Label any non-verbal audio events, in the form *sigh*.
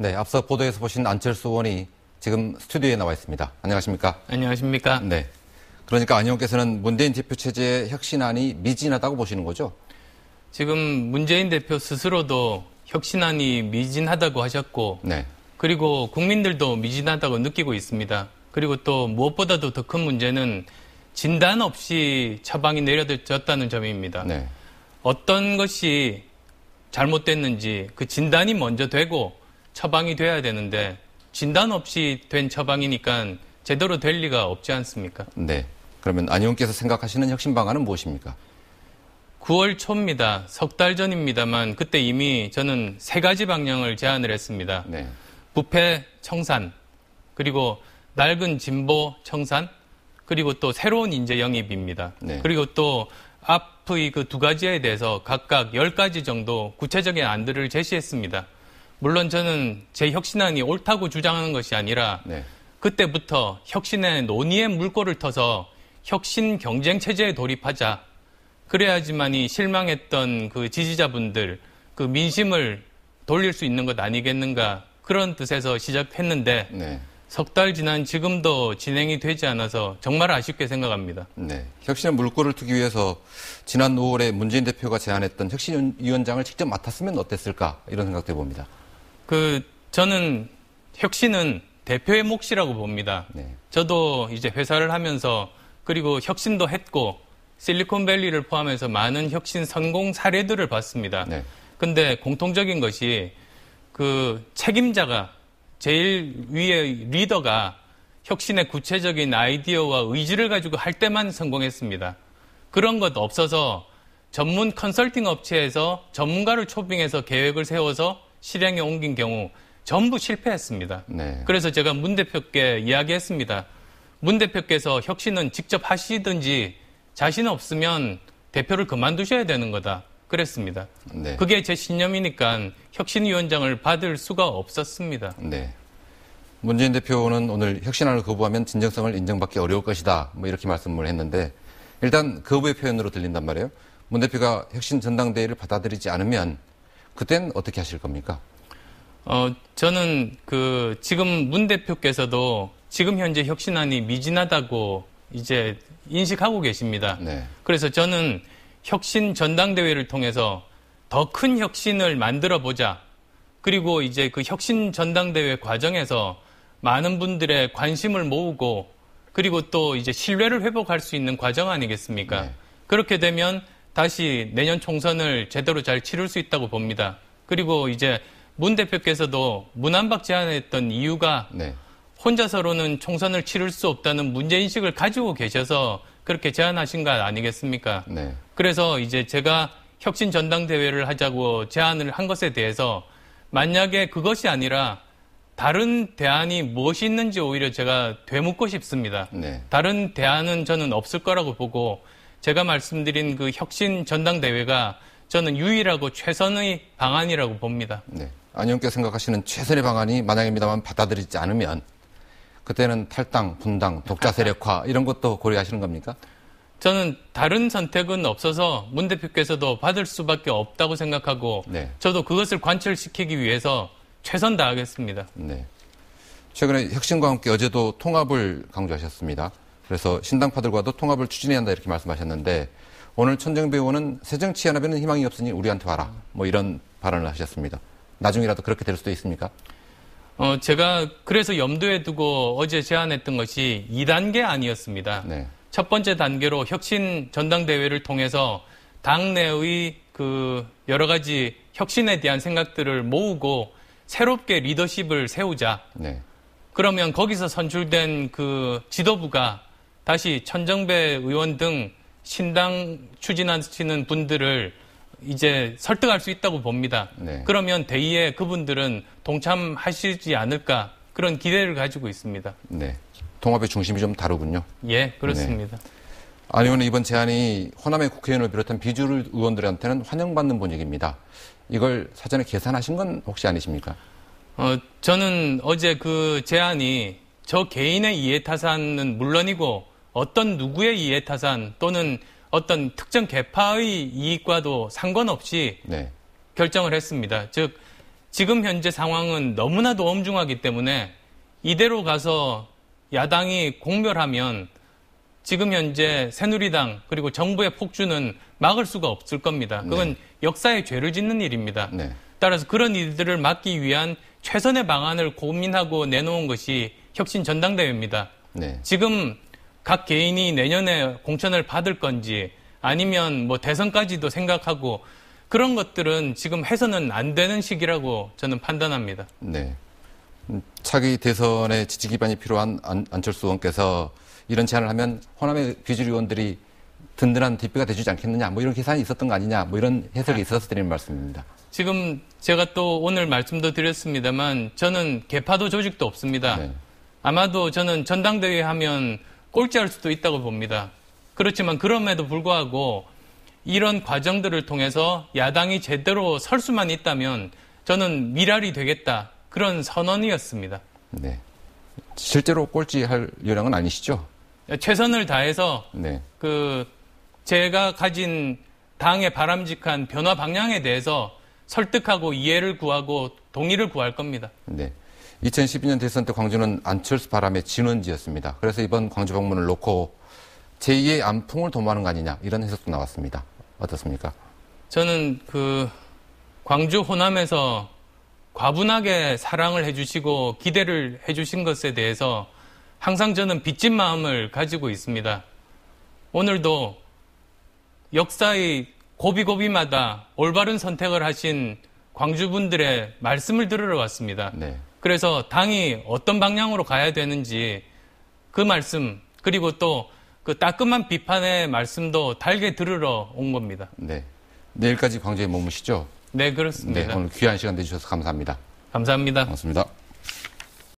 네, 앞서 보도에서 보신 안철수 의원이 지금 스튜디오에 나와 있습니다. 안녕하십니까? 안녕하십니까? 네. 그러니까 안 의원께서는 문재인 대표 체제의 혁신안이 미진하다고 보시는 거죠? 지금 문재인 대표 스스로도 혁신안이 미진하다고 하셨고, 네. 그리고 국민들도 미진하다고 느끼고 있습니다. 그리고 또 무엇보다도 더 큰 문제는 진단 없이 처방이 내려졌다는 점입니다. 네. 어떤 것이 잘못됐는지 그 진단이 먼저 되고 처방이 돼야 되는데 진단 없이 된 처방이니까 제대로 될 리가 없지 않습니까? 네. 그러면 안 의원께서 생각하시는 혁신 방안은 무엇입니까? 9월 초입니다. 석 달 전입니다만 그때 이미 저는 세 가지 방향을 제안을 했습니다. 네. 부패 청산 그리고 낡은 진보 청산 그리고 또 새로운 인재 영입입니다. 네. 그리고 또 앞의 그 두 가지에 대해서 각각 10가지 정도 구체적인 안들을 제시했습니다. 물론 저는 제 혁신안이 옳다고 주장하는 것이 아니라 네. 그때부터 혁신의 논의의 물꼬를 터서 혁신 경쟁 체제에 돌입하자. 그래야지만이 실망했던 그 지지자분들 그 민심을 돌릴 수 있는 것 아니겠는가 그런 뜻에서 시작했는데 네. 석 달 지난 지금도 진행이 되지 않아서 정말 아쉽게 생각합니다. 네. 혁신의 물꼬를 트기 위해서 지난 5월에 문재인 대표가 제안했던 혁신위원장을 직접 맡았으면 어땠을까 이런 생각도 해봅니다. 그 저는 혁신은 대표의 몫이라고 봅니다. 네. 저도 이제 회사를 하면서 그리고 혁신도 했고 실리콘밸리를 포함해서 많은 혁신 성공 사례들을 봤습니다. 네. 근데 공통적인 것이 그 책임자가 제일 위에 리더가 혁신의 구체적인 아이디어와 의지를 가지고 할 때만 성공했습니다. 그런 것 없어서 전문 컨설팅 업체에서 전문가를 초빙해서 계획을 세워서 실행에 옮긴 경우 전부 실패했습니다. 네. 그래서 제가 문 대표께 이야기했습니다. 문 대표께서 혁신은 직접 하시든지 자신 없으면 대표를 그만두셔야 되는 거다. 그랬습니다. 네. 그게 제 신념이니까 혁신위원장을 받을 수가 없었습니다. 네. 문재인 대표는 오늘 혁신안을 거부하면 진정성을 인정받기 어려울 것이다. 뭐 이렇게 말씀을 했는데 일단 거부의 표현으로 들린단 말이에요. 문 대표가 혁신 전당대회를 받아들이지 않으면 그땐 어떻게 하실 겁니까? 어, 저는 그 지금 문 대표께서도 지금 현재 혁신안이 미진하다고 이제 인식하고 계십니다. 네. 그래서 저는 혁신 전당대회를 통해서 더 큰 혁신을 만들어 보자. 그리고 이제 그 혁신 전당대회 과정에서 많은 분들의 관심을 모으고 그리고 또 이제 신뢰를 회복할 수 있는 과정 아니겠습니까? 네. 그렇게 되면 다시 내년 총선을 제대로 잘 치를 수 있다고 봅니다. 그리고 이제 문 대표께서도 문안박 제안했던 이유가 네. 혼자서로는 총선을 치를 수 없다는 문제인식을 가지고 계셔서 그렇게 제안하신 것 아니겠습니까? 네. 그래서 이제 제가 혁신 전당대회를 하자고 제안을 한 것에 대해서 만약에 그것이 아니라 다른 대안이 무엇이 있는지 오히려 제가 되묻고 싶습니다. 네. 다른 대안은 저는 없을 거라고 보고 제가 말씀드린 그 혁신 전당대회가 저는 유일하고 최선의 방안이라고 봅니다. 네. 안영께 생각하시는 최선의 방안이 만약입니다만 받아들이지 않으면 그때는 탈당, 분당, 독자 세력화 *laughs* 이런 것도 고려하시는 겁니까? 저는 다른 선택은 없어서 문 대표께서도 받을 수밖에 없다고 생각하고 네. 저도 그것을 관철시키기 위해서 최선 다하겠습니다. 네. 최근에 혁신과 함께 어제도 통합을 강조하셨습니다. 그래서 신당파들과도 통합을 추진해야 한다 이렇게 말씀하셨는데 오늘 천정 배우는 새정치연합에는 희망이 없으니 우리한테 와라 뭐 이런 발언을 하셨습니다. 나중이라도 그렇게 될 수도 있습니까? 어, 제가 그래서 염두에 두고 어제 제안했던 것이 2단계 아니었습니다. 네. 첫 번째 단계로 혁신 전당대회를 통해서 당내의 그 여러 가지 혁신에 대한 생각들을 모으고 새롭게 리더십을 세우자. 네. 그러면 거기서 선출된 그 지도부가 다시 천정배 의원 등 신당 추진하시는 분들을 이제 설득할 수 있다고 봅니다. 네. 그러면 대의에 그분들은 동참하시지 않을까 그런 기대를 가지고 있습니다. 네. 통합의 중심이 좀 다르군요. 예, 그렇습니다. 네. 안의원 이번 제안이 호남의 국회의원을 비롯한 비주류 의원들한테는 환영받는 분위기입니다. 이걸 사전에 계산하신 건 혹시 아니십니까? 어, 저는 어제 그 제안이 저 개인의 이해타산은 물론이고 어떤 누구의 이해타산 또는 어떤 특정 계파의 이익과도 상관없이 네. 결정을 했습니다. 즉 지금 현재 상황은 너무나도 엄중하기 때문에 이대로 가서 야당이 공멸하면 지금 현재 새누리당 그리고 정부의 폭주는 막을 수가 없을 겁니다. 그건 네. 역사의 죄를 짓는 일입니다. 네. 따라서 그런 일들을 막기 위한 최선의 방안을 고민하고 내놓은 것이 혁신 전당대회입니다. 네. 지금 각 개인이 내년에 공천을 받을 건지 아니면 뭐 대선까지도 생각하고 그런 것들은 지금 해서는 안 되는 시기라고 저는 판단합니다. 네. 음, 차기 대선에 지지 기반이 필요한 안, 철수 의원께서 이런 제안을 하면 호남의 귀주 의원들이 든든한 대표가 되주지 않겠느냐 뭐 이런 계산이 있었던 거 아니냐 뭐 이런 해석이 있어서 드리는 말씀입니다. 지금 제가 또 오늘 말씀도 드렸습니다만 저는 개파도 조직도 없습니다. 네. 아마도 저는 전당대회 하면 꼴찌할 수도 있다고 봅니다. 그렇지만 그럼에도 불구하고 이런 과정들을 통해서 야당이 제대로 설 수만 있다면 저는 미랄이 되겠다 그런 선언이었습니다. 네. 실제로 꼴찌할 요량은 아니시죠? 최선을 다해서 네. 그 제가 가진 당의 바람직한 변화 방향에 대해서 설득하고 이해를 구하고 동의를 구할 겁니다. 네. 2012년 대선 때 광주는 안철수 바람의 진원지였습니다. 그래서 이번 광주 방문을 놓고 제2의 안풍을 도모하는 거 아니냐 이런 해석도 나왔습니다. 어떻습니까? 저는 그 광주 호남에서 과분하게 사랑을 해주시고 기대를 해주신 것에 대해서 항상 저는 빚진 마음을 가지고 있습니다. 오늘도 역사의 고비고비마다 올바른 선택을 하신 광주분들의 말씀을 들으러 왔습니다. 네. 그래서 당이 어떤 방향으로 가야 되는지 그 말씀 그리고 또 그 따끔한 비판의 말씀도 달게 들으러 온 겁니다. 네. 내일까지 광주에 머무시죠? 네, 그렇습니다. 네, 오늘 귀한 시간 내주셔서 감사합니다. 감사합니다. 고맙습니다.